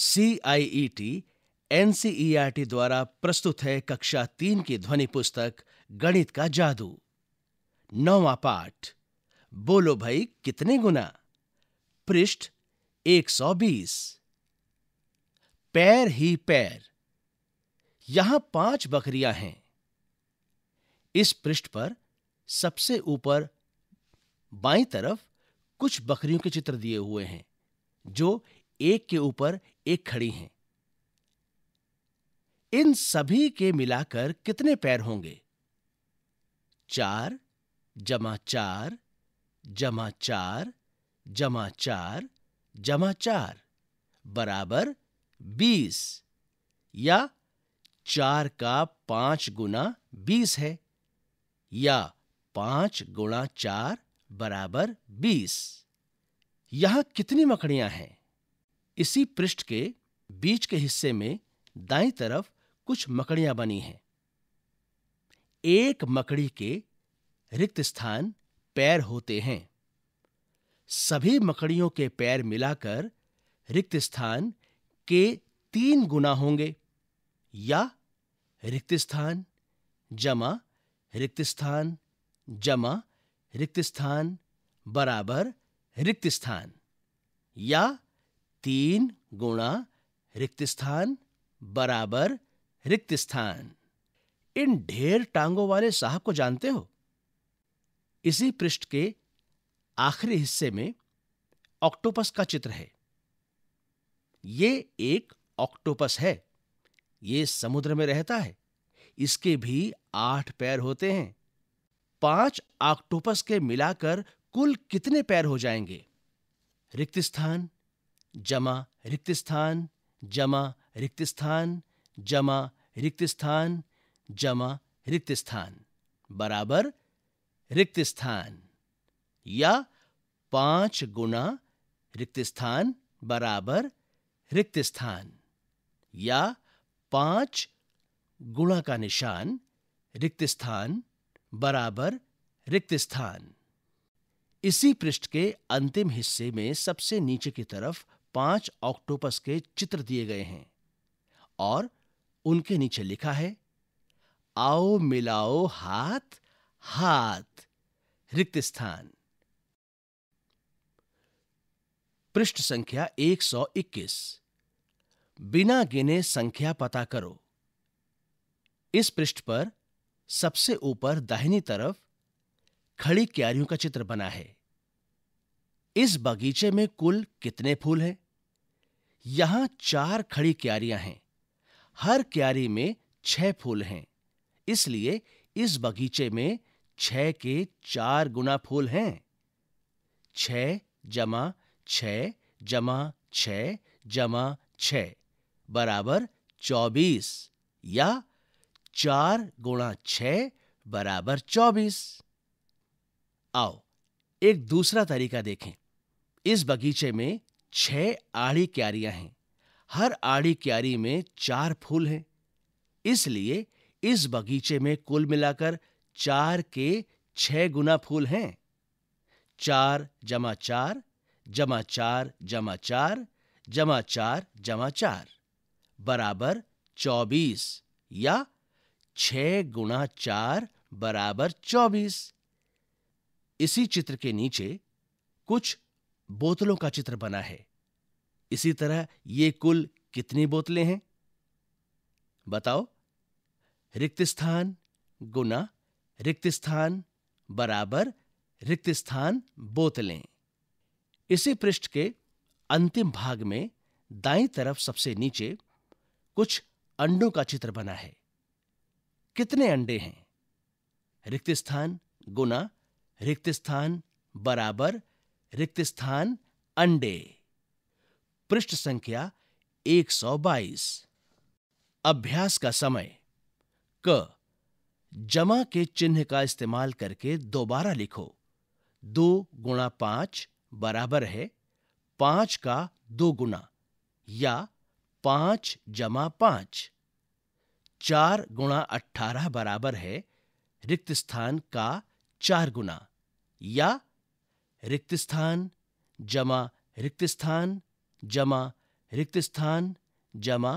C I E T N C E R T द्वारा प्रस्तुत है कक्षा तीन की ध्वनि पुस्तक गणित का जादू नौवा पाठ बोलो भाई कितने गुना पृष्ठ 120 पैर ही पैर यहां पांच बकरियां हैं इस पृष्ठ पर सबसे ऊपर बाई तरफ कुछ बकरियों के चित्र दिए हुए हैं जो एक के ऊपर एक खड़ी हैं इन सभी के मिलाकर कितने पैर होंगे चार जमा चार जमा चार जमा चार जमा चार बराबर बीस या चार का पांच गुना बीस है या पांच गुणा चार बराबर बीस यहां कितनी मकड़ियां हैं इसी पृष्ठ के बीच के हिस्से में दाई तरफ कुछ मकड़ियां बनी हैं एक मकड़ी के रिक्त स्थान पैर होते हैं सभी मकड़ियों के पैर मिलाकर रिक्त स्थान के तीन गुना होंगे या रिक्त स्थान जमा रिक्त स्थान जमा रिक्त स्थान बराबर रिक्त स्थान या तीन गुणा रिक्त स्थान बराबर रिक्त स्थान इन ढेर टांगों वाले साहब को जानते हो इसी पृष्ठ के आखिरी हिस्से में ऑक्टोपस का चित्र है ये एक ऑक्टोपस है ये समुद्र में रहता है इसके भी आठ पैर होते हैं पांच ऑक्टोपस के मिलाकर कुल कितने पैर हो जाएंगे रिक्त स्थान जमा रिक्त स्थान जमा रिक्त स्थान जमा रिक्त स्थान जमा रिक्त स्थान बराबर रिक्त स्थान या पांच गुना रिक्त स्थान बराबर रिक्त स्थान या पांच गुणा का निशान रिक्त स्थान बराबर रिक्त स्थान इसी पृष्ठ के अंतिम हिस्से में सबसे नीचे की तरफ पांच ऑक्टोपस के चित्र दिए गए हैं और उनके नीचे लिखा है आओ मिलाओ हाथ हाथ रिक्त स्थान पृष्ठ संख्या 121 बिना गिने संख्या पता करो इस पृष्ठ पर सबसे ऊपर दाहिनी तरफ खड़ी क्यारियों का चित्र बना है इस बगीचे में कुल कितने फूल हैं यहां चार खड़ी क्यारियां हैं हर क्यारी में छह फूल हैं इसलिए इस बगीचे में छह के चार गुना फूल हैं छह जमा छह जमा छह जमा छह बराबर चौबीस या चार गुणा छह बराबर चौबीस आओ एक दूसरा तरीका देखें इस बगीचे में छह आड़ी क्यारियां हैं हर आड़ी क्यारी में चार फूल हैं इसलिए इस बगीचे में कुल मिलाकर चार के छह गुना फूल हैं चार जमा चार जमा चार जमा चार जमा चार जमा चार बराबर चौबीस या छ गुणा चार बराबर चौबीस इसी चित्र के नीचे कुछ बोतलों का चित्र बना है इसी तरह ये कुल कितनी बोतलें हैं बताओ रिक्त स्थान गुना रिक्त स्थान बराबर रिक्त स्थान बोतलें इसी पृष्ठ के अंतिम भाग में दाई तरफ सबसे नीचे कुछ अंडों का चित्र बना है कितने अंडे हैं रिक्त स्थान गुना रिक्त स्थान बराबर रिक्त स्थान अंडे पृष्ठ संख्या 122 अभ्यास का समय क जमा के चिन्ह का इस्तेमाल करके दोबारा लिखो दो गुणा पांच बराबर है पांच का दो गुना या पांच जमा पांच चार गुणा अठारह बराबर है रिक्त स्थान का चार गुना या रिक्त स्थान जमा रिक्त स्थान जमा रिक्त स्थान जमा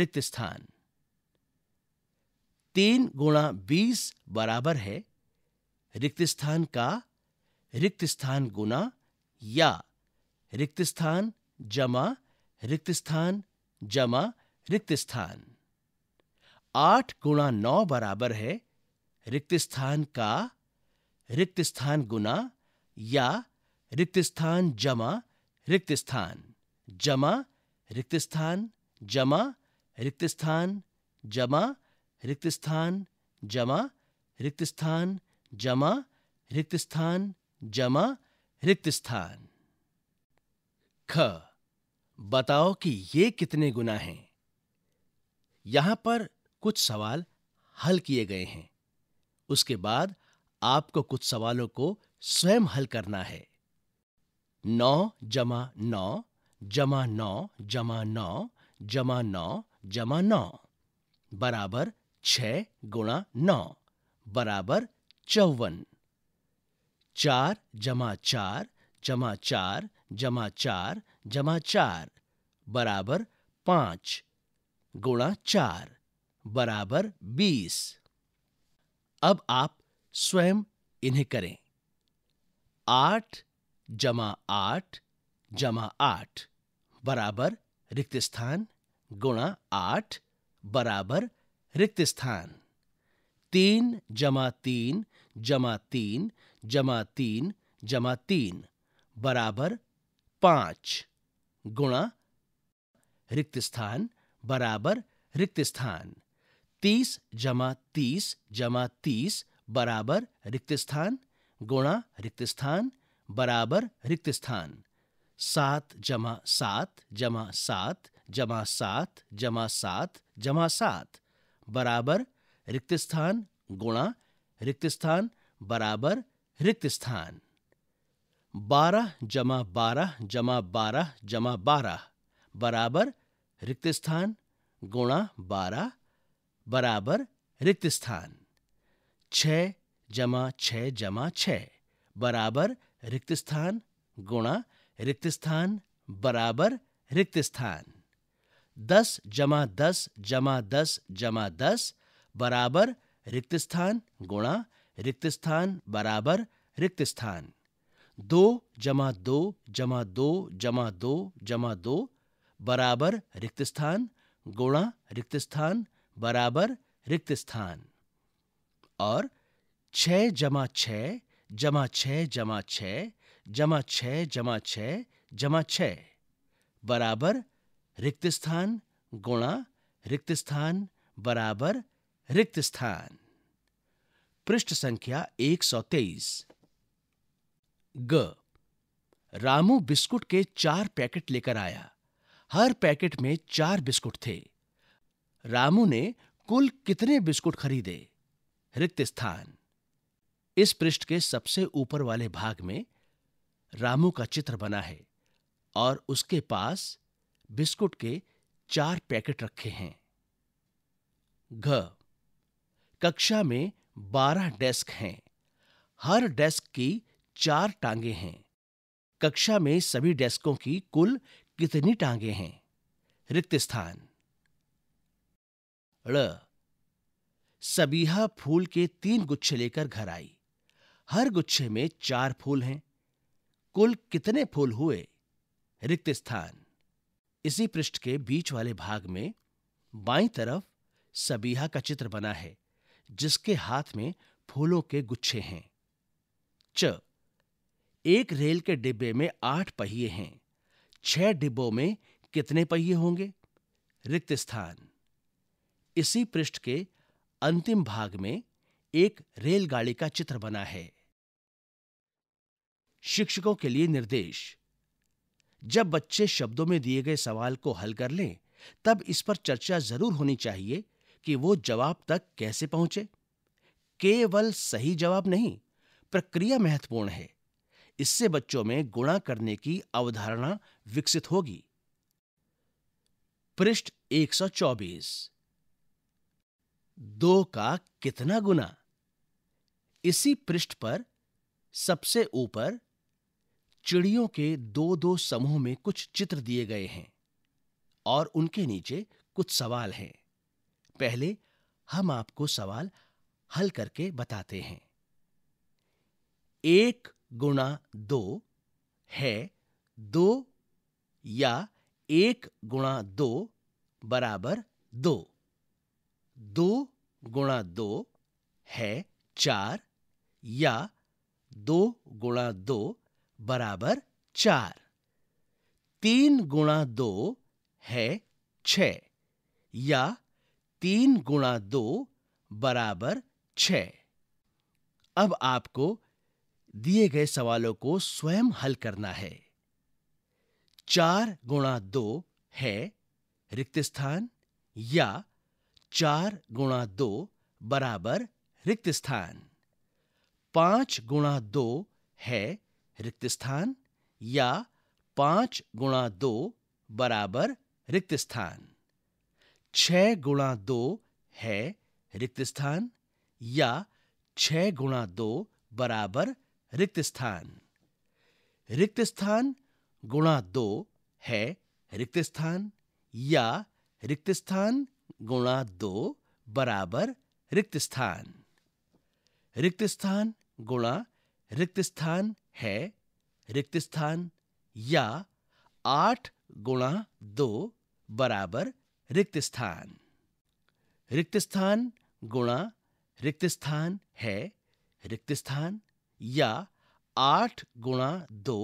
रिक्त स्थान तीन गुणा बीस बराबर है रिक्त स्थान का रिक्त स्थान गुना या रिक्त स्थान जमा रिक्त स्थान जमा रिक्त स्थान आठ गुणा नौ बराबर है रिक्त स्थान का रिक्त स्थान गुना या रिक्त स्थान जमा रिक्त स्थान जमा रिक्त स्थान जमा रिक्त स्थान जमा रिक्त स्थान जमा रिक्त स्थान जमा रिक्त स्थान जमा रिक्त स्थान ख बताओ कि ये कितने गुना हैं यहां पर कुछ सवाल हल किए गए हैं उसके बाद आपको कुछ सवालों को स्वयं हल करना है नौ जमा नौ जमा नौ जमा नौ जमा नौ जमा नौ बराबर छ गुणा नौ बराबर चौवन चार जमा चार जमा चार जमा चार जमा चार बराबर पांच गुणा चार बराबर बीस अब आप स्वयं इन्हें करें आठ जमा आठ जमा आठ बराबर रिक्त स्थान गुणा आठ बराबर रिक्त स्थान तीन जमा तीन जमा तीन जमा तीन जमा तीन बराबर पांच गुणा रिक्त स्थान बराबर रिक्त स्थान तीस जमा तीस जमा तीस बराबर रिक्त स्थान गुणा रिक्त स्थान बराबर रिक्त स्थान सात जमा सात जमा सात जमा सात जमा सात जमा सात बराबर रिक्त स्थान गुणा रिक्त स्थान बराबर रिक्त स्थान बारह जमा बारह जमा बारह जमा बारह बराबर रिक्त स्थान गुणा बारह बराबर रिक्त स्थान छः जमा छः जमा छः बराबर रिक्त स्थान गुणा रिक्त स्थान बराबर रिक्त स्थान दस जमा दस जमा दस जमा दस बराबर रिक्त स्थान गुणा रिक्त स्थान बराबर रिक्त स्थान दो जमा दो जमा दो जमा दो जमा दो बराबर रिक्त स्थान गुणा रिक्त स्थान बराबर रिक्त स्थान और छ जमा छ जमा छ जमा छ जमा छ जमा छ जमा छ बराबर रिक्त स्थान गुणा रिक्त स्थान बराबर रिक्त स्थान पृष्ठ संख्या 123 ग रामू बिस्कुट के चार पैकेट लेकर आया हर पैकेट में चार बिस्कुट थे रामू ने कुल कितने बिस्कुट खरीदे रिक्त स्थान इस पृष्ठ के सबसे ऊपर वाले भाग में रामू का चित्र बना है और उसके पास बिस्कुट के चार पैकेट रखे हैं घ कक्षा में बारह डेस्क हैं हर डेस्क की चार टांगे हैं कक्षा में सभी डेस्कों की कुल कितनी टांगे हैं रिक्त स्थान ड़ सबीहा फूल के तीन गुच्छे लेकर घर आई हर गुच्छे में चार फूल हैं कुल कितने फूल हुए रिक्त स्थान इसी पृष्ठ के बीच वाले भाग में बाई तरफ सबीहा का चित्र बना है जिसके हाथ में फूलों के गुच्छे हैं च एक रेल के डिब्बे में आठ पहिए हैं छह डिब्बों में कितने पहिए होंगे रिक्त स्थान इसी पृष्ठ के अंतिम भाग में एक रेलगाड़ी का चित्र बना है शिक्षकों के लिए निर्देश जब बच्चे शब्दों में दिए गए सवाल को हल कर लें तब इस पर चर्चा जरूर होनी चाहिए कि वो जवाब तक कैसे पहुंचे केवल सही जवाब नहीं प्रक्रिया महत्वपूर्ण है इससे बच्चों में गुणा करने की अवधारणा विकसित होगी पृष्ठ 124 दो का कितना गुना इसी पृष्ठ पर सबसे ऊपर चिड़ियों के दो दो समूह में कुछ चित्र दिए गए हैं और उनके नीचे कुछ सवाल हैं पहले हम आपको सवाल हल करके बताते हैं एक गुणा दो है दो या एक गुणा दो बराबर दो दो गुणा दो है चार या दो गुणा दो बराबर चार तीन गुणा दो है छ या तीन गुणा दो बराबर छ अब आपको दिए गए सवालों को स्वयं हल करना है चार गुणा दो है रिक्त स्थान या चार गुणा दो बराबर रिक्त स्थान पांच गुणा दो है रिक्त स्थान या पांच गुणा दो बराबर रिक्त स्थान छ गुणा दो है रिक्त स्थान या छ गुणा दो बराबर रिक्त स्थान रिक्त स्थान गुणा दो है रिक्त स्थान या रिक्त स्थान गुणा दो बराबर रिक्त स्थान रिक्त स्थान गुणा रिक्त स्थान है रिक्त स्थान या आठ गुणा दो बराबर रिक्त स्थान रिक्त स्थान गुणा रिक्त स्थान है रिक्त स्थान या आठ गुणा दो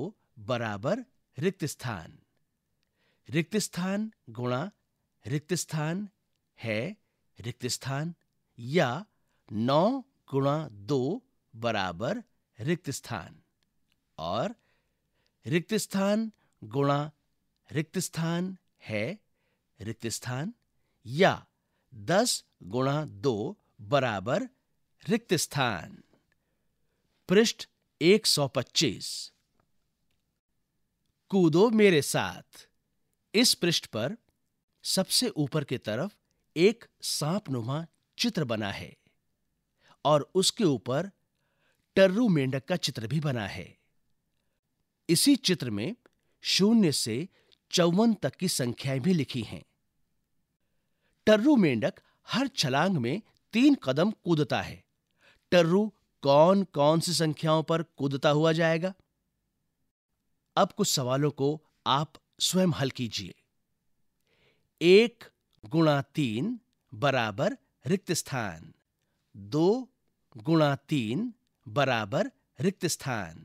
बराबर रिक्त स्थान रिक्त स्थान गुणा रिक्त स्थान है रिक्त स्थान या नौ गुणा दो बराबर रिक्त स्थान और रिक्त स्थान गुणा रिक्त स्थान है रिक्त स्थान या दस गुणा दो बराबर रिक्त स्थान पृष्ठ 125 कूदो मेरे साथ इस पृष्ठ पर सबसे ऊपर की तरफ एक सांपनुमा चित्र बना है और उसके ऊपर टर्रू मेंढक का चित्र भी बना है इसी चित्र में शून्य से चौवन तक की संख्याएं भी लिखी हैं टर्रू मेंढक हर छलांग में तीन कदम कूदता है टर्रू कौन कौन सी संख्याओं पर कूदता हुआ जाएगा अब कुछ सवालों को आप स्वयं हल कीजिए एक गुणा तीन बराबर रिक्त स्थान दो गुणा तीन बराबर रिक्त स्थान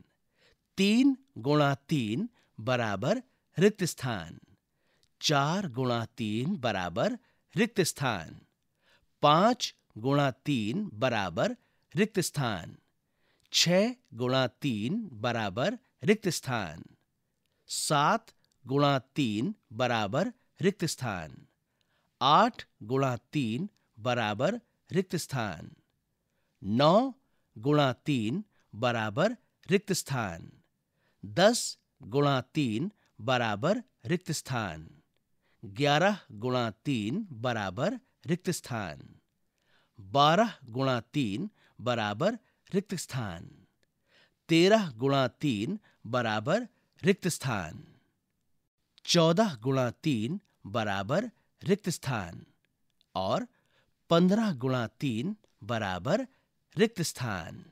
तीन गुणा तीन बराबर रिक्त स्थान चार गुणा तीन बराबर रिक्त स्थान पांच गुणा तीन बराबर रिक्त स्थान छ गुणा तीन बराबर रिक्त स्थान सात गुणा तीन बराबर रिक्त स्थान आठ गुणा तीन बराबर रिक्त स्थान नौ गुणा तीन बराबर रिक्त स्थान दस गुणा तीन बराबर रिक्त स्थान ग्यारह गुणा तीन बराबर रिक्त स्थान बारह गुणा तीन बराबर रिक्त स्थान तेरह गुणा तीन बराबर रिक्त स्थान चौदह गुणा तीन बराबर रिक्त स्थान और पंद्रह गुणा तीन बराबर रिक्त स्थान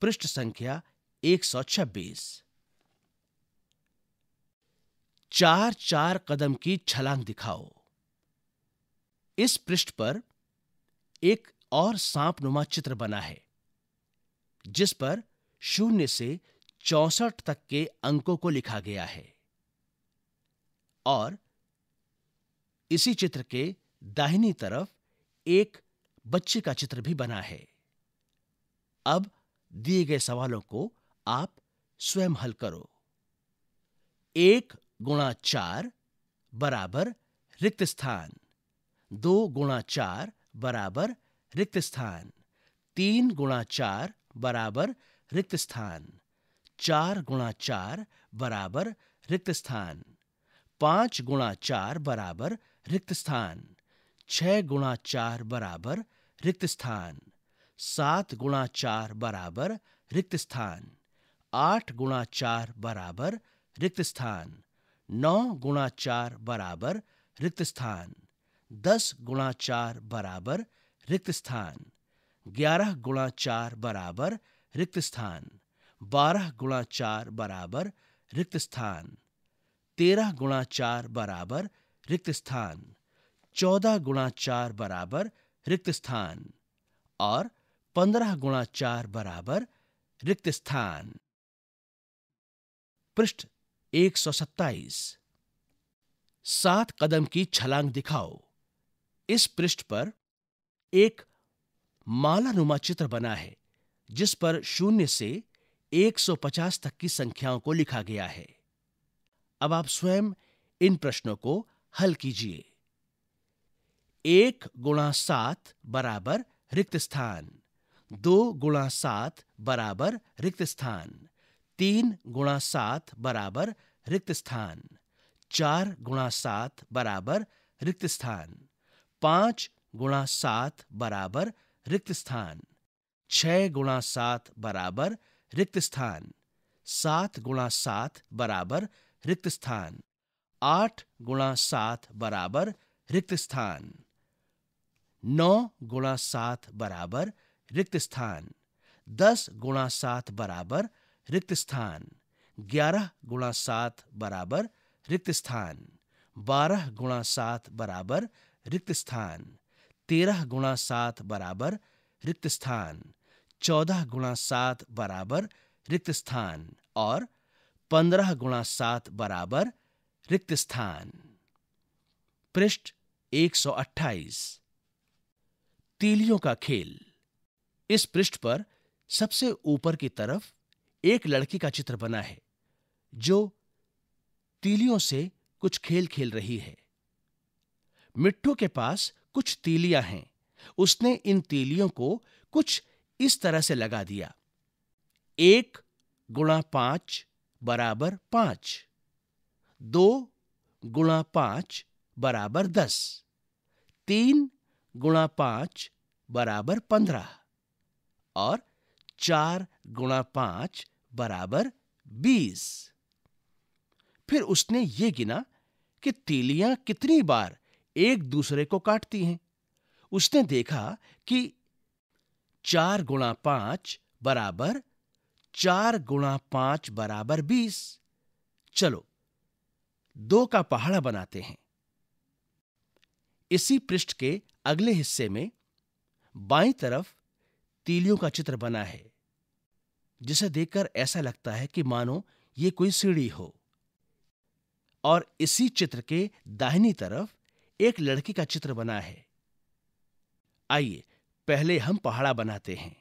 पृष्ठ संख्या 126 चार चार कदम की छलांग दिखाओ इस पृष्ठ पर एक और सांपनुमा चित्र बना है जिस पर शून्य से चौसठ तक के अंकों को लिखा गया है और इसी चित्र के दाहिनी तरफ एक बच्चे का चित्र भी बना है अब दिए गए सवालों को आप स्वयं हल करो एक गुणा चार बराबर रिक्त स्थान दो गुणा चार बराबर रिक्त स्थान तीन गुणा चार बराबर रिक्त स्थान चार गुणा चार बराबर रिक्त स्थान पांच गुणा चार बराबर रिक्त स्थान छह गुणा चार बराबर रिक्त स्थान सात गुणा चार बराबर रिक्त स्थान आठ गुणा चार बराबर रिक्त स्थान नौ गुणा चार बराबर रिक्त स्थान दस गुणा चार बराबर रिक्त स्थान ग्यारह गुणा चार बराबर रिक्त स्थान बारह गुणा चार बराबर रिक्त स्थान तेरह गुणा चार बराबर रिक्त स्थान चौदह गुणा चार बराबर रिक्त स्थान और पंद्रह गुणा चार बराबर रिक्त स्थान पृष्ठ एक सौ सत्ताईस सात कदम की छलांग दिखाओ इस पृष्ठ पर एक मालानुमा चित्र बना है जिस पर शून्य से 150 तक की संख्याओं को लिखा गया है अब आप स्वयं इन प्रश्नों को हल कीजिए एक गुणा सात बराबर रिक्त स्थान दो गुणा सात बराबर रिक्त स्थान तीन गुणा सात बराबर रिक्त स्थान चार गुणा सात बराबर रिक्त स्थान पांच गुणा सात बराबर रिक्त स्थान छह गुणा सात बराबर रिक्त स्थान सात गुणा सात बराबर रिक्त स्थान आठ गुणा सात बराबर रिक्त स्थान नौ गुणा सात बराबर रिक्त स्थान दस गुणा सात बराबर रिक्त स्थान ग्यारह गुणा सात बराबर रिक्त स्थान बारह गुणा सात बराबर रिक्त स्थान तेरह गुणा सात बराबर रिक्त स्थान चौदह गुणा सात बराबर रिक्त स्थान और पंद्रह गुणा सात बराबर रिक्त स्थान पृष्ठ 128 तीलियों का खेल इस पृष्ठ पर सबसे ऊपर की तरफ एक लड़की का चित्र बना है जो तीलियों से कुछ खेल खेल रही है मिट्टू के पास कुछ तीलियां हैं उसने इन तीलियों को कुछ इस तरह से लगा दिया एक गुणा पांच बराबर पांच दो गुणा पांच बराबर दस तीन गुणा पांच बराबर पंद्रह और चार गुणा पांच बराबर बीस फिर उसने ये गिना कि तीलियां कितनी बार एक दूसरे को काटती हैं उसने देखा कि चार गुणा पांच बराबर चार गुणा पांच बराबर बीस चलो दो का पहाड़ा बनाते हैं इसी पृष्ठ के अगले हिस्से में बाई तरफ तीलियों का चित्र बना है जिसे देखकर ऐसा लगता है कि मानो ये कोई सीढ़ी हो और इसी चित्र के दाहिनी तरफ एक लड़की का चित्र बना है आइए पहले हम पहाड़ा बनाते हैं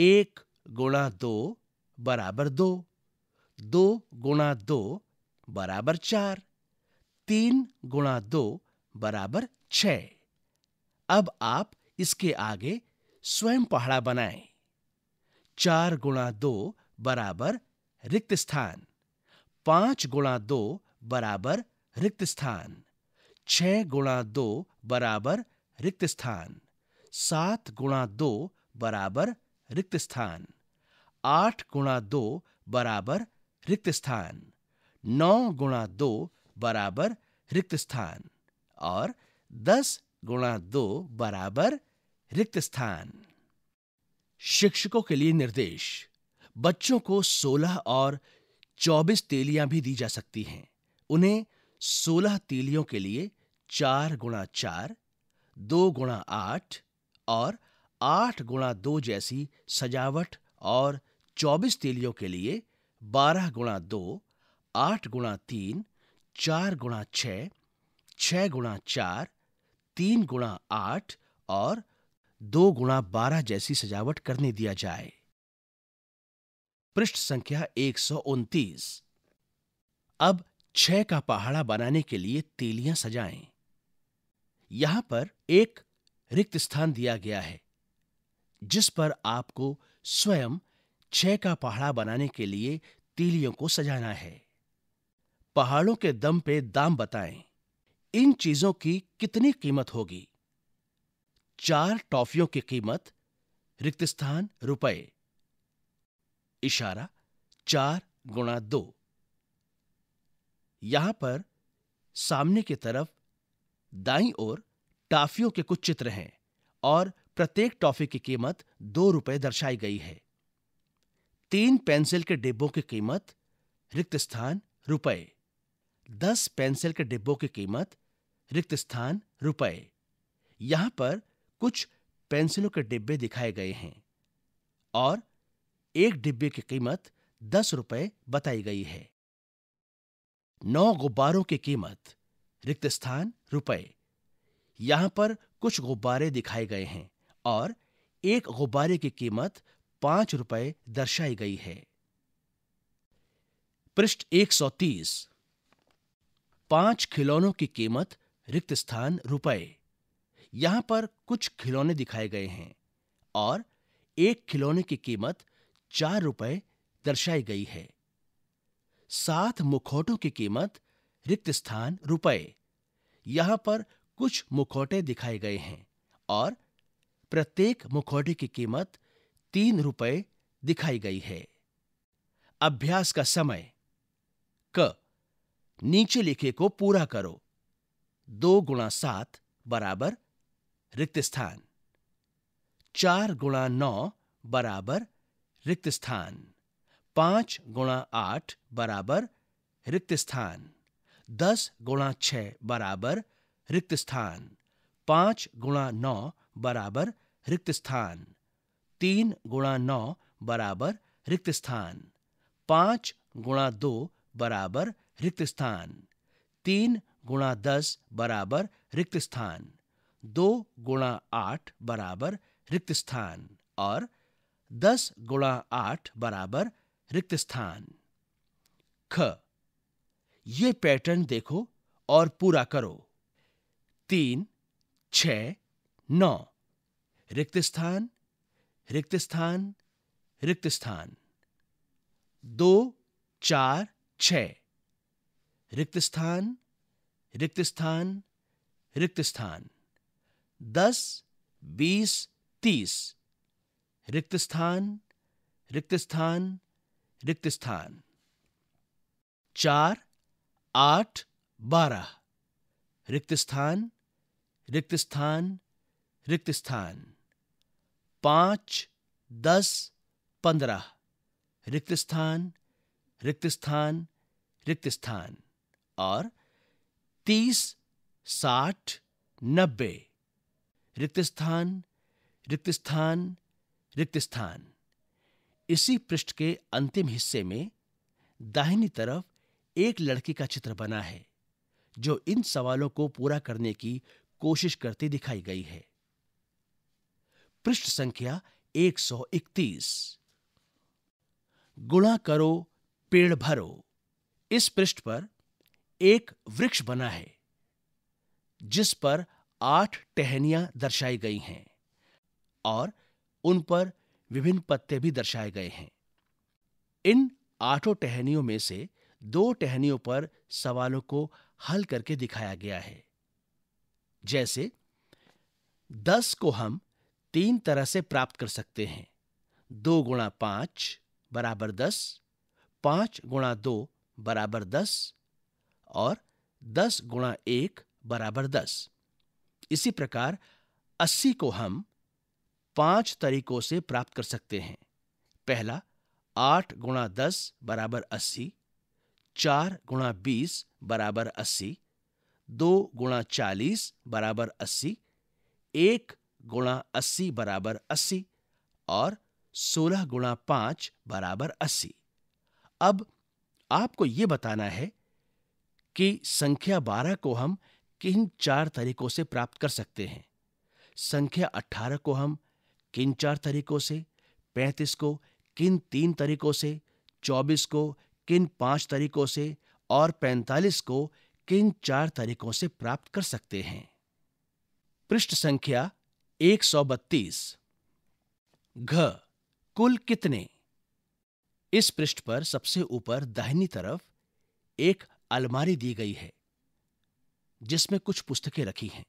एक गुणा दो बराबर दो दो गुणा दो बराबर चार तीन गुणा दो बराबर छ अब आप इसके आगे स्वयं पहाड़ा बनाएं चार गुणा दो बराबर रिक्त स्थान पांच गुणा दो बराबर रिक्त स्थान छ गुणा दो बराबर रिक्त स्थान सात गुणा दो बराबर रिक्त स्थान आठ गुणा दो बराबर रिक्त स्थान नौ गुणा दो बराबर रिक्त स्थान और दस गुणा दो बराबर रिक्त स्थान शिक्षकों के लिए निर्देश बच्चों को 16 और 24 तेलियां भी दी जा सकती हैं उन्हें 16 तेलियों के लिए चार गुणा चार दो गुणा आठ और आठ गुणा दो जैसी सजावट और 24 तेलियों के लिए बारह गुणा दो आठ गुणा तीन चार गुणा छ छ गुणा चार तीन गुणा आठ और दो गुणा बारह जैसी सजावट करने दिया जाए पृष्ठ संख्या एक सौ उनतीस अब छह का पहाड़ा बनाने के लिए तेलियां सजाएं। यहां पर एक रिक्त स्थान दिया गया है जिस पर आपको स्वयं छह का पहाड़ा बनाने के लिए तीलियों को सजाना है पहाड़ों के दम पे दाम बताएं इन चीजों की कितनी कीमत होगी चार टॉफियों की कीमत रिक्त स्थान रुपए इशारा चार गुणा दो यहां पर सामने की तरफ दाई ओर टॉफियों के कुछ चित्र हैं और प्रत्येक टॉफी की कीमत दो रुपए दर्शाई गई है तीन पेंसिल के डिब्बों की कीमत रिक्त स्थान रुपए दस पेंसिल के डिब्बों की कीमत रिक्त स्थान रुपए यहां पर कुछ पेंसिलों के डिब्बे दिखाए गए हैं और एक डिब्बे की कीमत दस रुपए बताई गई है नौ गुब्बारों की कीमत रिक्त स्थान रुपए यहां पर कुछ गुब्बारे दिखाए गए हैं और एक गुब्बारे की कीमत पांच रुपए दर्शाई गई है पृष्ठ 130 पांच खिलौनों की कीमत रिक्त स्थान रुपए यहां पर कुछ खिलौने दिखाए गए हैं और एक खिलौने की कीमत चार रुपए दर्शाई गई है सात मुखौटों की कीमत रिक्त स्थान रुपए यहां पर कुछ मुखौटे दिखाए गए हैं और प्रत्येक मुखौटे की कीमत तीन रुपए दिखाई गई है अभ्यास का समय क नीचे लिखे को पूरा करो दो गुणा सात बराबर रिक्त स्थान चार गुणा नौ बराबर रिक्त स्थान पांच गुणा आठ बराबर रिक्त स्थान दस गुणा छ बराबर रिक्त स्थान पांच गुणा नौ बराबर रिक्त स्थान तीन गुणा नौ बराबर रिक्त स्थान पांच गुणा दो बराबर रिक्त स्थान तीन गुणा दस बराबर रिक्त स्थान दो गुणा आठ बराबर रिक्त स्थान और दस गुणा आठ बराबर रिक्त स्थान ख ये पैटर्न देखो और पूरा करो तीन छ नौ रिक्त स्थान रिक्त स्थान रिक्त स्थान दो चार छः रिक्त स्थान रिक्त स्थान रिक्त स्थान दस बीस तीस रिक्त स्थान रिक्त स्थान रिक्त स्थान चार आठ बारह रिक्त स्थान रिक्त स्थान रिक्त स्थान पांच दस पंद्रह रिक्त स्थान रिक्त स्थान रिक्त स्थान और तीस साठ नब्बे रिक्त स्थान रिक्त स्थान रिक्त स्थान इसी पृष्ठ के अंतिम हिस्से में दाहिनी तरफ एक लड़की का चित्र बना है जो इन सवालों को पूरा करने की कोशिश करती दिखाई गई है पृष्ठ संख्या 131 गुणा करो पेड़ भरो इस पृष्ठ पर एक वृक्ष बना है जिस पर आठ टहनियां दर्शाई गई हैं और उन पर विभिन्न पत्ते भी दर्शाए गए हैं इन आठों टहनियों में से दो टहनियों पर सवालों को हल करके दिखाया गया है जैसे दस को हम तीन तरह से प्राप्त कर सकते हैं दो गुणा पांच बराबर दस पांच गुणा दो बराबर दस और दस गुणा एक बराबर दस इसी प्रकार अस्सी को हम पांच तरीकों से प्राप्त कर सकते हैं पहला आठ गुणा दस बराबर अस्सी चार गुणा बीस बराबर अस्सी दो गुणा चालीस बराबर अस्सी एक गुणा अस्सी बराबर अस्सी और सोलह गुणा पांच बराबर अस्सी अब आपको यह बताना है कि संख्या बारह को हम किन चार तरीकों से प्राप्त कर सकते हैं संख्या अट्ठारह को हम किन चार तरीकों से पैंतीस को किन तीन तरीकों से चौबीस को किन पांच तरीकों से और पैंतालीस को किन चार तरीकों से प्राप्त कर सकते हैं पृष्ठ संख्या बत्तीस घ कुल कितने इस पृष्ठ पर सबसे ऊपर दाहिनी तरफ एक अलमारी दी गई है जिसमें कुछ पुस्तकें रखी हैं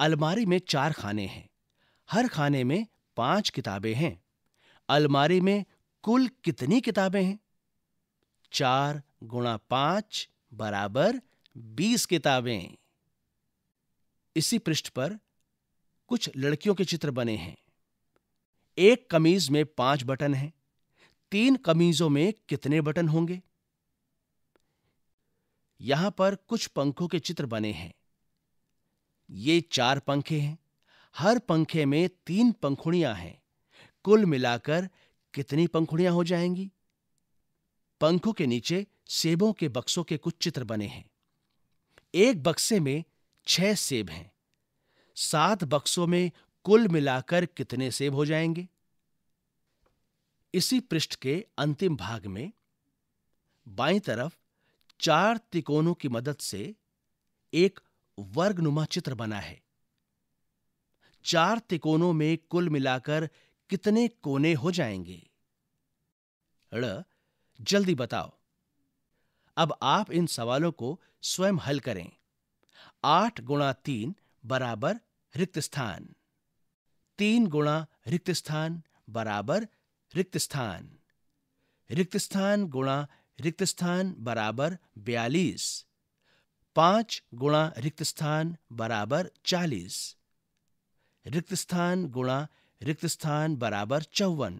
अलमारी में चार खाने हैं हर खाने में पांच किताबें हैं अलमारी में कुल कितनी किताबें हैं चार गुणा पांच बराबर बीस किताबें इसी पृष्ठ पर कुछ लड़कियों के चित्र बने हैं एक कमीज में पांच बटन हैं तीन कमीजों में कितने बटन होंगे यहां पर कुछ पंखों के चित्र बने हैं ये चार पंखे हैं हर पंखे में तीन पंखुड़ियां हैं कुल मिलाकर कितनी पंखुड़ियां हो जाएंगी पंखों के नीचे सेबों के बक्सों के कुछ चित्र बने हैं एक बक्से में छह सेब हैं सात बक्सों में कुल मिलाकर कितने सेब हो जाएंगे इसी पृष्ठ के अंतिम भाग में बाई तरफ चार तिकोनों की मदद से एक वर्गनुमा चित्र बना है चार तिकोनों में कुल मिलाकर कितने कोने हो जाएंगे ल, जल्दी बताओ अब आप इन सवालों को स्वयं हल करें आठ गुणा तीन बराबर रिक्त स्थान तीन गुणा रिक्त स्थान बराबर रिक्त स्थान रिक्त स्थान गुणा रिक्त स्थान बराबर बयालीस पांच गुणा रिक्त स्थान बराबर चालीस रिक्त स्थान गुणा रिक्त स्थान बराबर चौवन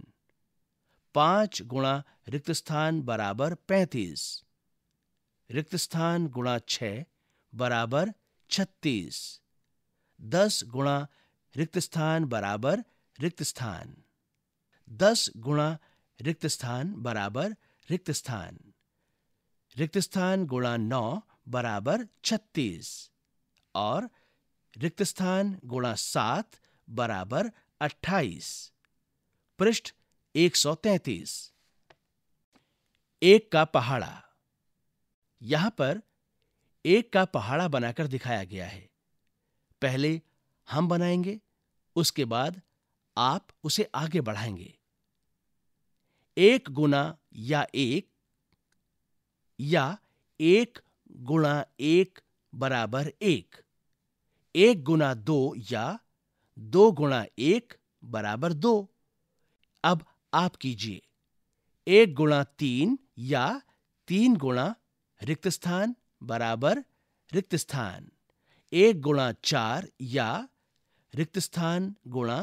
पांच गुणा रिक्त स्थान बराबर पैंतीस रिक्त स्थान गुणा छ बराबर छत्तीस दस गुणा रिक्त स्थान बराबर रिक्त स्थान दस गुणा रिक्त स्थान बराबर रिक्त स्थान रिक्त स्थान गुणा नौ बराबर छत्तीस और रिक्त स्थान गुणा सात बराबर अट्ठाईस पृष्ठ एक सौ तैतीस एक का पहाड़ा यहां पर एक का पहाड़ा बनाकर दिखाया गया है पहले हम बनाएंगे उसके बाद आप उसे आगे बढ़ाएंगे एक गुना या एक या एक गुणा एक बराबर एक एक गुणा दो या दो गुणा एक बराबर दो अब आप कीजिए एक गुणा तीन या तीन गुणा रिक्त स्थान बराबर रिक्त स्थान एक गुणा चार या रिक्त स्थान गुणा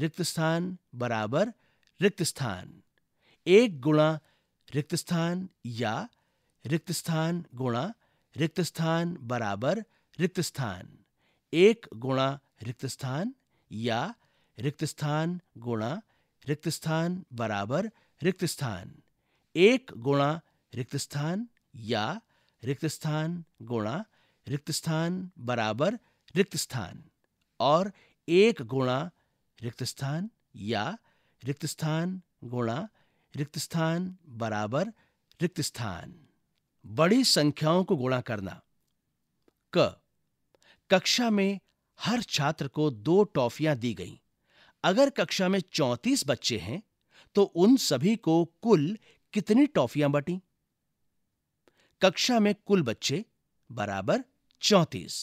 रिक्त स्थान बराबर रिक्त स्थान एक गुणा रिक्त स्थान या रिक्त स्थान गुणा रिक्त स्थान बराबर रिक्त स्थान एक गुणा रिक्त स्थान या रिक्त स्थान गुणा रिक्त स्थान बराबर रिक्त स्थान एक गुणा रिक्त स्थान या रिक्त स्थान गुणा रिक्त स्थान बराबर रिक्त स्थान और एक गुणा रिक्त स्थान या रिक्त स्थान गुणा रिक्त स्थान बराबर रिक्त स्थान बड़ी संख्याओं को गुणा करना क कक्षा में हर छात्र को दो टॉफियां दी गईं। अगर कक्षा में चौंतीस बच्चे हैं तो उन सभी को कुल कितनी टॉफियां बटी कक्षा में कुल बच्चे बराबर चौंतीस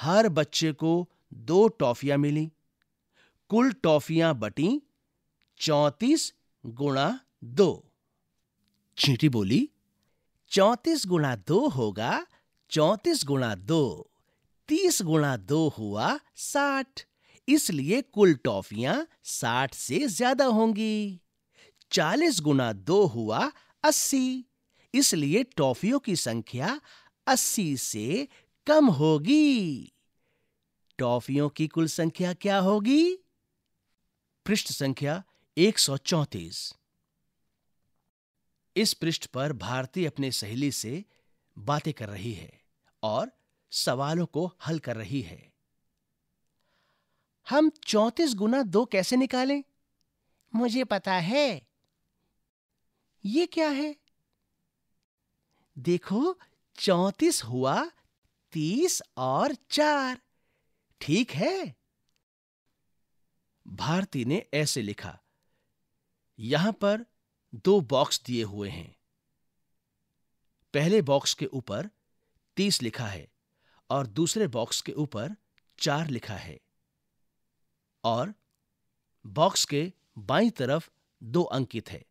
हर बच्चे को दो टॉफियां मिली कुल टॉफियां बटी चौंतीस गुणा दो चींटी बोली चौंतीस गुणा दो होगा चौंतीस गुणा दो तीस गुणा दो हुआ साठ इसलिए कुल टॉफियां साठ से ज्यादा होंगी चालीस गुणा दो हुआ अस्सी इसलिए टॉफियों की संख्या अस्सी से कम होगी टॉफियों की कुल संख्या क्या होगी पृष्ठ संख्या एक सौ चौंतीस इस पृष्ठ पर भारती अपने सहेली से बातें कर रही है और सवालों को हल कर रही है हम चौतीस गुना दो कैसे निकालें मुझे पता है ये क्या है देखो चौतीस हुआ तीस और चार ठीक है भारती ने ऐसे लिखा यहां पर दो बॉक्स दिए हुए हैं पहले बॉक्स के ऊपर तीस लिखा है और दूसरे बॉक्स के ऊपर चार लिखा है और बॉक्स के बाई तरफ दो अंकित है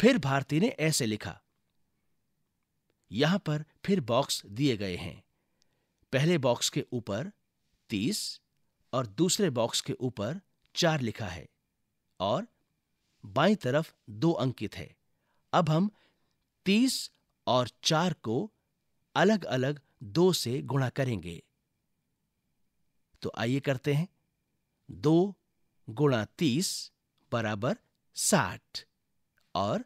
फिर भारती ने ऐसे लिखा यहां पर फिर बॉक्स दिए गए हैं पहले बॉक्स के ऊपर तीस और दूसरे बॉक्स के ऊपर चार लिखा है और बाई तरफ दो अंकित है अब हम तीस और चार को अलग अलग दो से गुणा करेंगे तो आइए करते हैं दो गुणा तीस बराबर साठ और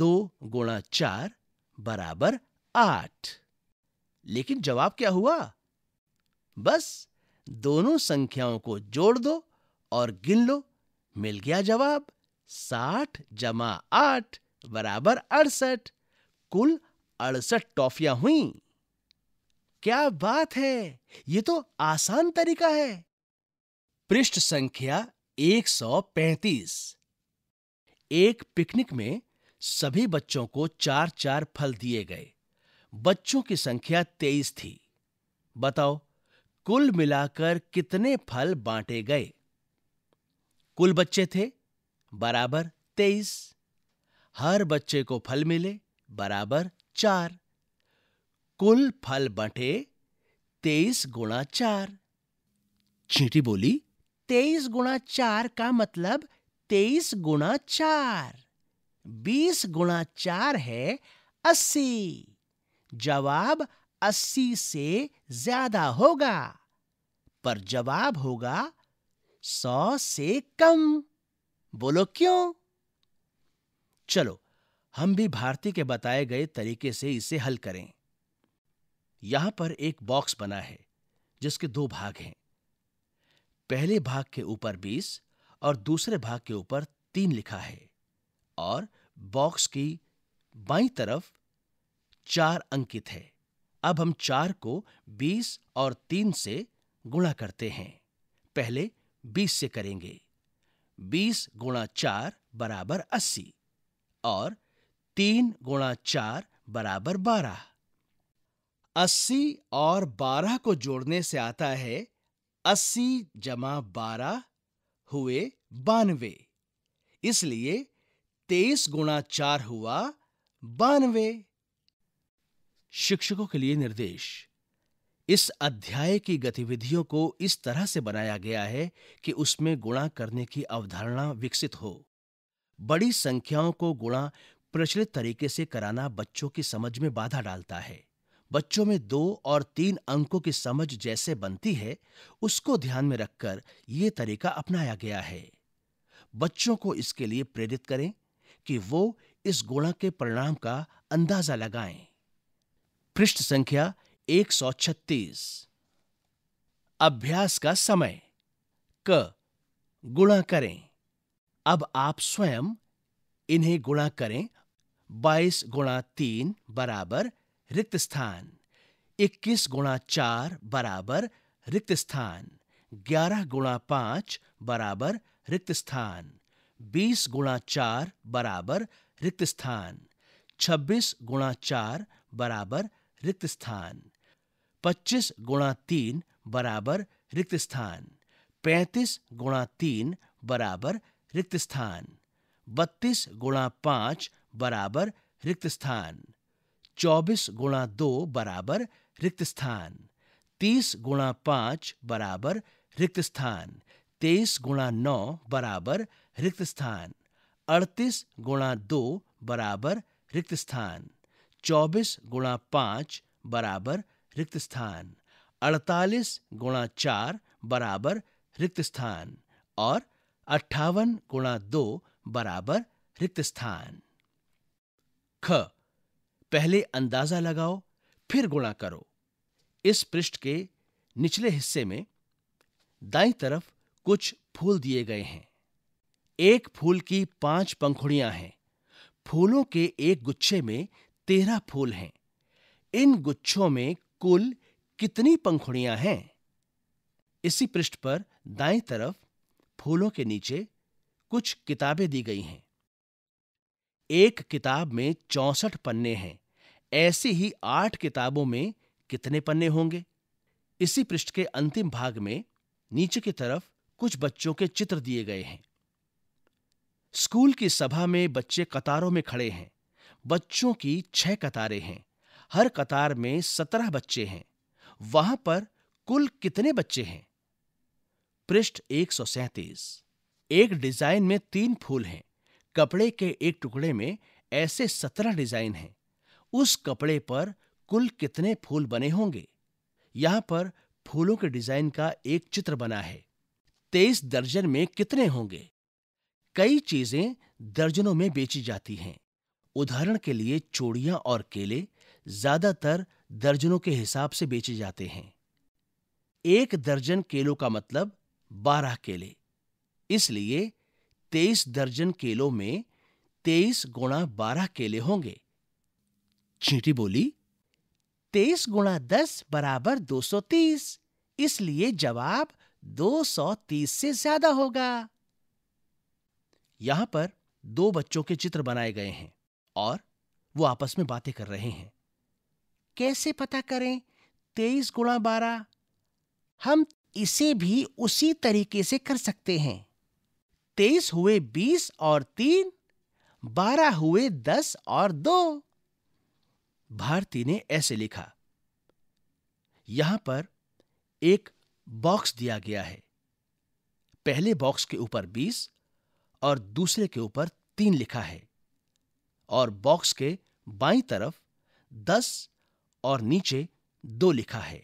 दो गुणा चार बराबर आठ लेकिन जवाब क्या हुआ बस दोनों संख्याओं को जोड़ दो और गिन लो मिल गया जवाब साठ जमा आठ बराबर अड़सठ कुल अड़सठ टॉफियां हुई क्या बात है ये तो आसान तरीका है पृष्ठ संख्या 135 एक पिकनिक में सभी बच्चों को चार चार फल दिए गए बच्चों की संख्या तेईस थी बताओ कुल मिलाकर कितने फल बांटे गए कुल बच्चे थे बराबर तेईस हर बच्चे को फल मिले बराबर चार कुल फल बटे तेईस गुणा चार चींटी बोली तेईस गुणा चार का मतलब तेईस गुणा चार बीस गुणा चार है अस्सी जवाब अस्सी से ज्यादा होगा पर जवाब होगा सौ से कम बोलो क्यों चलो हम भी भारती के बताए गए तरीके से इसे हल करें यहां पर एक बॉक्स बना है जिसके दो भाग हैं पहले भाग के ऊपर 20 और दूसरे भाग के ऊपर 3 लिखा है और बॉक्स की बाई तरफ चार अंकित है अब हम चार को 20 और 3 से गुणा करते हैं पहले 20 से करेंगे बीस गुणा चार बराबर अस्सी और तीन गुणा चार बराबर बारह अस्सी और बारह को जोड़ने से आता है अस्सी जमा बारह हुए बानवे इसलिए तेईस गुणा चार हुआ बानवे शिक्षकों के लिए निर्देश इस अध्याय की गतिविधियों को इस तरह से बनाया गया है कि उसमें गुणा करने की अवधारणा विकसित हो बड़ी संख्याओं को गुणा प्रचलित तरीके से कराना बच्चों की समझ में बाधा डालता है बच्चों में दो और तीन अंकों की समझ जैसे बनती है उसको ध्यान में रखकर यह तरीका अपनाया गया है बच्चों को इसके लिए प्रेरित करें कि वो इस गुणा के परिणाम का अंदाजा लगाएं पृष्ठ संख्या 136 अभ्यास का समय क गुणा करें अब आप स्वयं इन्हें गुणा करें 22 गुणा तीन बराबर रिक्त स्थान 21 गुणा चार बराबर रिक्त स्थान 11 गुणा पांच बराबर रिक्त स्थान 20 गुणा चार बराबर रिक्त स्थान 26 गुणा चार बराबर रिक्त स्थान 25 गुणा तीन बराबर रिक्त स्थान 35 गुणा तीन बराबर रिक्त स्थान 32 गुणा पांच बराबर रिक्त स्थान 24 गुणा दो बराबर रिक्त स्थान 30 गुणा पांच बराबर रिक्त स्थान 23 गुणा नौ बराबर रिक्त स्थान 38 गुणा दो बराबर रिक्त स्थान 24 गुणा पांच बराबर रिक्त स्थान अड़तालीस गुणा चार बराबर रिक्त स्थान और अट्ठावन गुणा दो बराबर रिक्त स्थान ख पहले अंदाजा लगाओ फिर गुणा करो इस पृष्ठ के निचले हिस्से में दाई तरफ कुछ फूल दिए गए हैं एक फूल की पांच पंखुड़ियां हैं फूलों के एक गुच्छे में तेरह फूल हैं इन गुच्छों में कुल कितनी पंखुड़ियां हैं इसी पृष्ठ पर दाएं तरफ फूलों के नीचे कुछ किताबें दी गई हैं एक किताब में चौसठ पन्ने हैं ऐसी ही आठ किताबों में कितने पन्ने होंगे इसी पृष्ठ के अंतिम भाग में नीचे की तरफ कुछ बच्चों के चित्र दिए गए हैं स्कूल की सभा में बच्चे कतारों में खड़े हैं बच्चों की छह कतारें हैं हर कतार में सत्रह बच्चे हैं वहां पर कुल कितने बच्चे हैं पृष्ठ एक सौ सैतीस एक डिजाइन में तीन फूल हैं कपड़े के एक टुकड़े में ऐसे सत्रह डिजाइन हैं उस कपड़े पर कुल कितने फूल बने होंगे यहां पर फूलों के डिजाइन का एक चित्र बना है तेईस दर्जन में कितने होंगे कई चीजें दर्जनों में बेची जाती हैं उदाहरण के लिए चूड़ियां और केले ज्यादातर दर्जनों के हिसाब से बेचे जाते हैं एक दर्जन केलों का मतलब बारह केले इसलिए तेईस दर्जन केलों में तेईस गुणा बारह केले होंगे चींटी बोली तेईस गुणा दस बराबर दो सौ तीस इसलिए जवाब दो सौ तीस से ज्यादा होगा यहां पर दो बच्चों के चित्र बनाए गए हैं और वो आपस में बातें कर रहे हैं कैसे पता करें तेईस गुणा बारह हम इसे भी उसी तरीके से कर सकते हैं तेईस हुए बीस और तीन बारह हुए दस और दो भारती ने ऐसे लिखा यहां पर एक बॉक्स दिया गया है पहले बॉक्स के ऊपर बीस और दूसरे के ऊपर तीन लिखा है और बॉक्स के बाई तरफ दस और नीचे दो लिखा है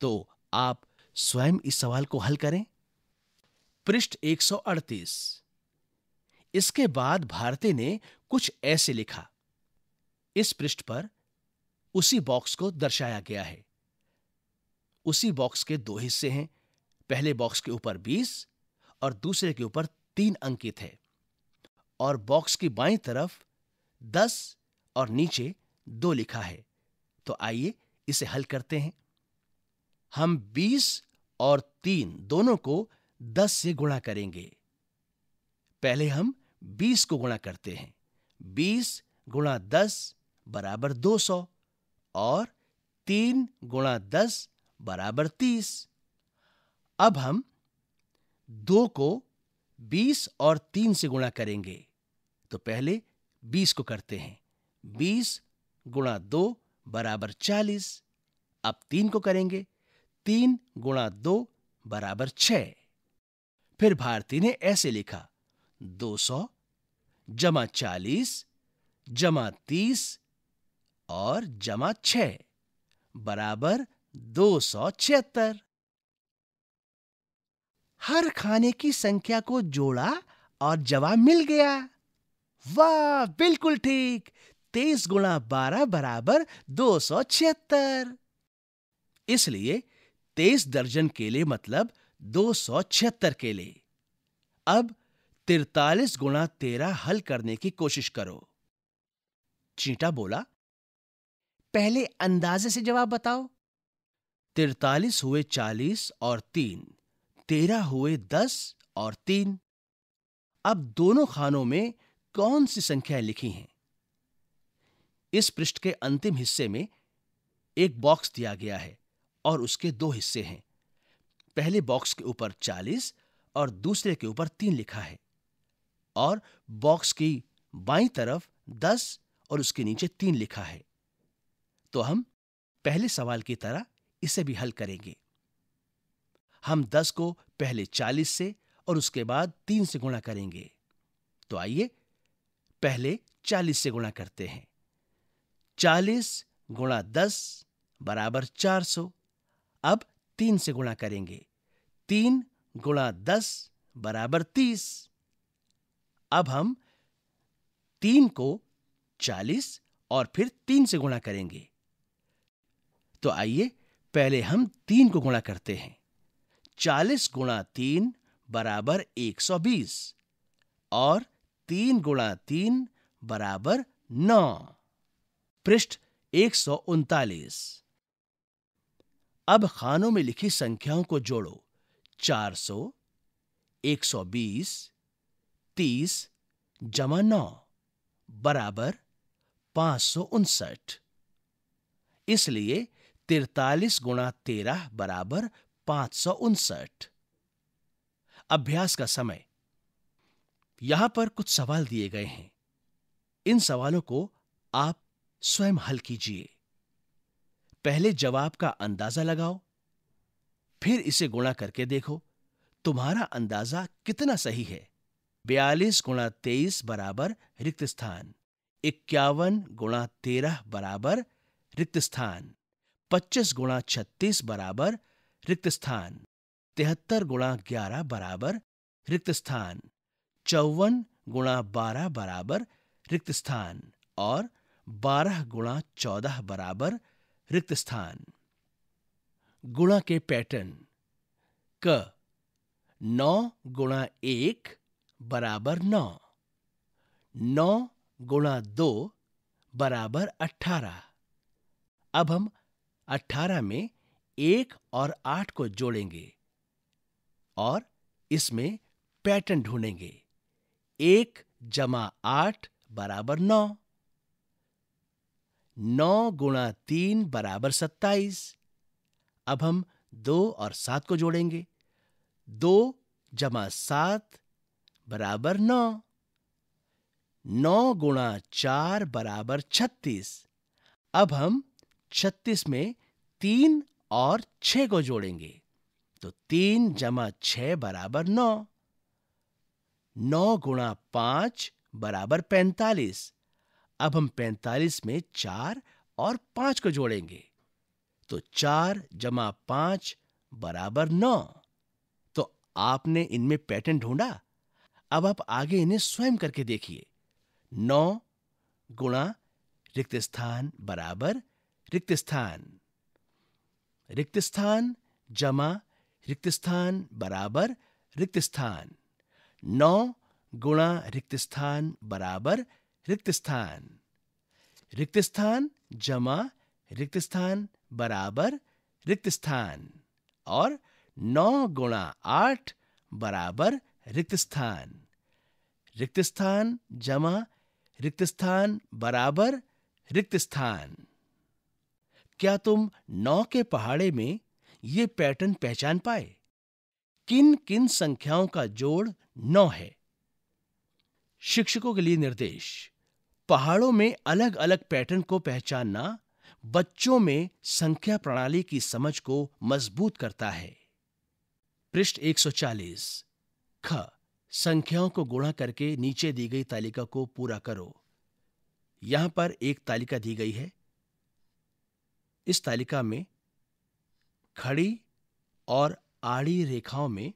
तो आप स्वयं इस सवाल को हल करें पृष्ठ 138 इसके बाद भारती ने कुछ ऐसे लिखा इस पृष्ठ पर उसी बॉक्स को दर्शाया गया है उसी बॉक्स के दो हिस्से हैं पहले बॉक्स के ऊपर 20 और दूसरे के ऊपर तीन अंकित है और बॉक्स की बाई तरफ दस और नीचे दो लिखा है तो आइए इसे हल करते हैं हम बीस और तीन दोनों को दस से गुणा करेंगे पहले हम बीस को गुणा करते हैं बीस गुणा दस बराबर दो सौ और तीन गुणा दस बराबर तीस अब हम दो को बीस और तीन से गुणा करेंगे तो पहले बीस को करते हैं बीस गुणा दो बराबर चालीस अब तीन को करेंगे तीन गुणा दो बराबर छ फिर भारती ने ऐसे लिखा दो सौ जमा चालीस जमा तीस और जमा छ बराबर दो सौ छिहत्तर हर खाने की संख्या को जोड़ा और जवाब मिल गया वाह बिल्कुल ठीक तेईस गुणा बारह बराबर दो सौ छिहत्तर इसलिए तेईस दर्जन केले मतलब दो सौ छिहत्तर केले अब तिरतालीस गुणा तेरह हल करने की कोशिश करो चींटा बोला पहले अंदाजे से जवाब बताओ तिरतालीस हुए चालीस और तीन तेरह हुए दस और तीन अब दोनों खानों में कौन सी संख्याएं लिखी हैं इस पृष्ठ के अंतिम हिस्से में एक बॉक्स दिया गया है और उसके दो हिस्से हैं पहले बॉक्स के ऊपर चालीस और दूसरे के ऊपर तीन लिखा है और बॉक्स की बाई तरफ दस और उसके नीचे तीन लिखा है तो हम पहले सवाल की तरह इसे भी हल करेंगे हम दस को पहले चालीस से और उसके बाद तीन से गुणा करेंगे तो आइए पहले चालीस से गुणा करते हैं चालीस गुणा दस बराबर चार सौ अब तीन से गुणा करेंगे तीन गुणा दस बराबर तीस अब हम तीन को चालीस और फिर तीन से गुणा करेंगे तो आइए पहले हम तीन को गुणा करते हैं चालीस गुणा तीन बराबर एक सौ बीस और तीन गुणा तीन बराबर नौ पृष्ठ एक सौ उनतालीस अब खानों में लिखी संख्याओं को जोड़ो चार सौ एक सौ बीस तीस जमा नौ बराबर पांच सौ उनसठ इसलिए तिरतालीस गुणा तेरह बराबर पांच सौ उनसठ अभ्यास का समय यहां पर कुछ सवाल दिए गए हैं इन सवालों को आप स्वयं हल कीजिए पहले जवाब का अंदाजा लगाओ फिर इसे गुणा करके देखो तुम्हारा अंदाजा कितना सही है बयालीस गुणा तेईस बराबर रिक्त स्थान इक्यावन गुणा तेरह बराबर रिक्त स्थान पच्चीस गुणा छत्तीस बराबर रिक्त स्थान तिहत्तर गुणा ग्यारह बराबर रिक्त स्थान चौवन गुणा बारह बराबर रिक्त स्थान और बारह गुणा चौदह बराबर रिक्त स्थान गुणा के पैटर्न क नौ गुणा एक बराबर नौ नौ गुणा दो बराबर अठारह अब हम अठारह में एक और आठ को जोड़ेंगे और इसमें पैटर्न ढूंढेंगे एक जमा आठ बराबर नौ नौ गुणा तीन बराबर सत्ताईस अब हम दो और सात को जोड़ेंगे दो जमा सात बराबर नौ नौ गुणा चार बराबर छत्तीस अब हम छत्तीस में तीन और छ को जोड़ेंगे तो तीन जमा छ बराबर नौ नौ गुणा पांच बराबर पैंतालीस अब हम पैंतालीस में चार और पांच को जोड़ेंगे तो चार जमा पांच बराबर नौ तो आपने इनमें पैटर्न ढूंढा अब आप आगे इन्हें स्वयं करके देखिए नौ गुणा रिक्त स्थान बराबर रिक्त स्थान रिक्त स्थान जमा रिक्त स्थान बराबर रिक्त स्थान नौ गुणा रिक्त स्थान बराबर रिक्त स्थान रिक्त स्थान जमा रिक्त स्थान बराबर रिक्त स्थान और नौ गुणा आठ बराबर रिक्त स्थान रिक्त स्थान जमा रिक्त स्थान बराबर रिक्त स्थान क्या तुम नौ के पहाड़े में ये पैटर्न पहचान पाए किन किन संख्याओं का जोड़ नौ है शिक्षकों के लिए निर्देश पहाड़ों में अलग अलग पैटर्न को पहचानना बच्चों में संख्या प्रणाली की समझ को मजबूत करता है पृष्ठ 140 ख संख्याओं को गुणा करके नीचे दी गई तालिका को पूरा करो यहां पर एक तालिका दी गई है इस तालिका में खड़ी और आड़ी रेखाओं में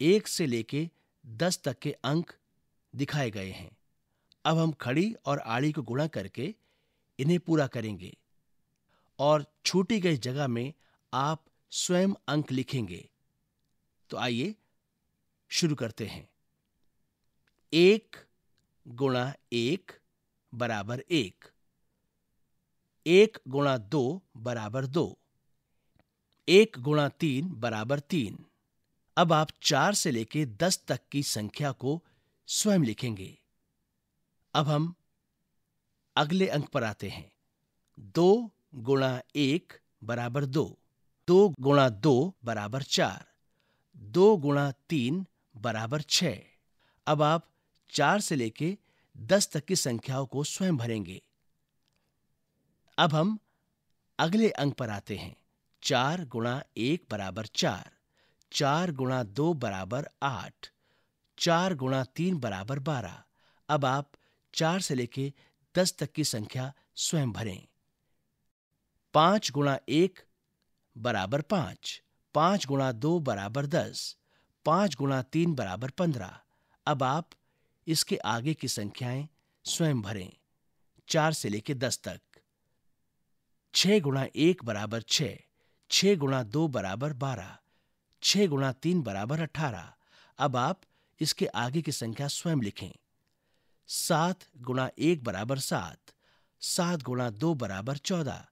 एक से लेके दस तक के अंक दिखाए गए हैं अब हम खड़ी और आड़ी को गुणा करके इन्हें पूरा करेंगे और छूटी गई जगह में आप स्वयं अंक लिखेंगे तो आइए शुरू करते हैं एक गुणा एक बराबर एक एक गुणा दो बराबर दो एक गुणा तीन बराबर तीन अब आप चार से लेके दस तक की संख्या को स्वयं लिखेंगे अब हम अगले अंक पर आते हैं दो गुणा एक बराबर दो दो गुणा दो बराबर चार दो गुणा तीन बराबर छ अब आप चार से लेके दस तक की संख्याओं को स्वयं भरेंगे अब हम अगले अंक पर आते हैं चार गुणा एक बराबर चार चार गुणा दो बराबर आठ चार गुणा तीन बराबर बारह अब आप चार से लेके दस तक की संख्या स्वयं भरें पांच गुणा एक बराबर पांच पांच गुणा दो बराबर दस पांच गुणा तीन बराबर पंद्रह अब आप इसके आगे की संख्याएं स्वयं भरें चार से लेके दस तक छह गुणा एक बराबर छह छः गुणा दो बराबर बारह छः गुणा तीन बराबर अठारह अब आप इसके आगे की संख्या स्वयं लिखें सात गुणा एक बराबर सात सात गुणा दो बराबर चौदह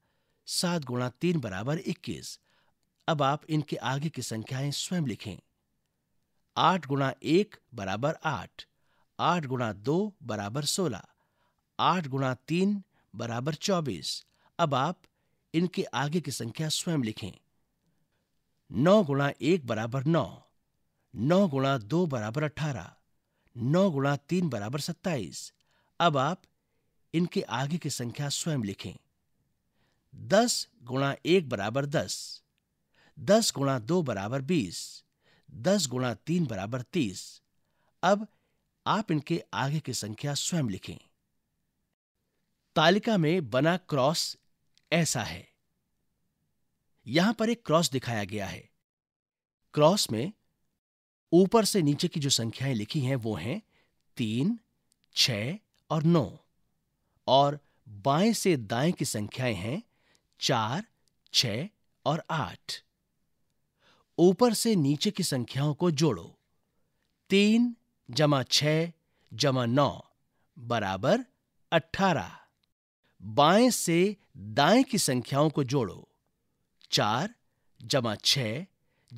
सात गुणा तीन बराबर इक्कीस अब आप इनके आगे की संख्याएं स्वयं लिखें आठ गुणा एक बराबर आठ आठ गुणा दो बराबर सोलह आठ गुणा तीन बराबर चौबीस अब आप इनके आगे की संख्या स्वयं लिखें नौ गुणा एक बराबर नौ नौ गुणा दो बराबर अठारह नौ गुणा तीन बराबर सत्ताईस अब आप इनके आगे की संख्या स्वयं लिखें दस गुणा एक बराबर दस दस गुणा दो बराबर बीस दस गुणा तीन बराबर तीस अब आप इनके आगे की संख्या स्वयं लिखें तालिका में बना क्रॉस ऐसा है यहां पर एक क्रॉस दिखाया गया है क्रॉस में ऊपर से नीचे की जो संख्याएं लिखी हैं वो हैं तीन छ और नौ और बाएं से दाएं की संख्याएं हैं चार छ और आठ ऊपर से नीचे की संख्याओं को जोड़ो तीन जमा छ जमा नौ बराबर अठारह बाएं से दाएं की संख्याओं को जोड़ो चार जमा छ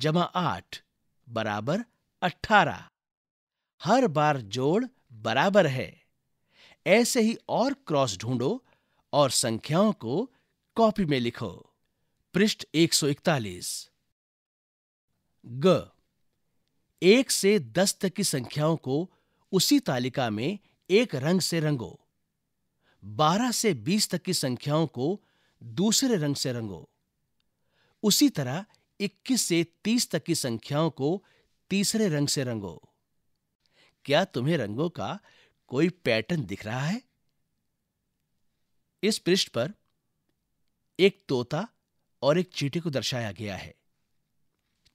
जमा आठ बराबर अठारह हर बार जोड़ बराबर है ऐसे ही और क्रॉस ढूंढो और संख्याओं को कॉपी में लिखो पृष्ठ 141 ग एक से दस तक की संख्याओं को उसी तालिका में एक रंग से रंगो बारह से बीस तक की संख्याओं को दूसरे रंग से रंगो उसी तरह इक्कीस से तीस तक की संख्याओं को तीसरे रंग से रंगो क्या तुम्हें रंगों का कोई पैटर्न दिख रहा है इस पृष्ठ पर एक तोता और एक चींटी को दर्शाया गया है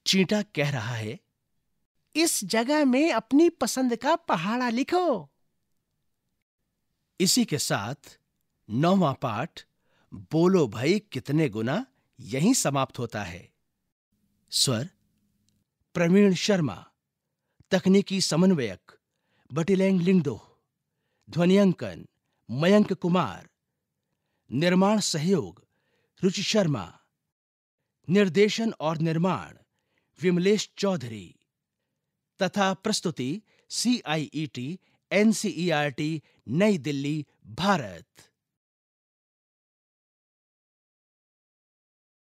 चींटा कह रहा है इस जगह में अपनी पसंद का पहाड़ा लिखो इसी के साथ नौवा पाठ बोलो भाई कितने गुना यहीं समाप्त होता है स्वर प्रवीण शर्मा तकनीकी समन्वयक बटिलैंग लिंगडो ध्वनियांकन मयंक कुमार निर्माण सहयोग रुचि शर्मा निर्देशन और निर्माण विमलेश चौधरी तथा प्रस्तुति सी आई ई टी एनसीईआरटी नई दिल्ली भारत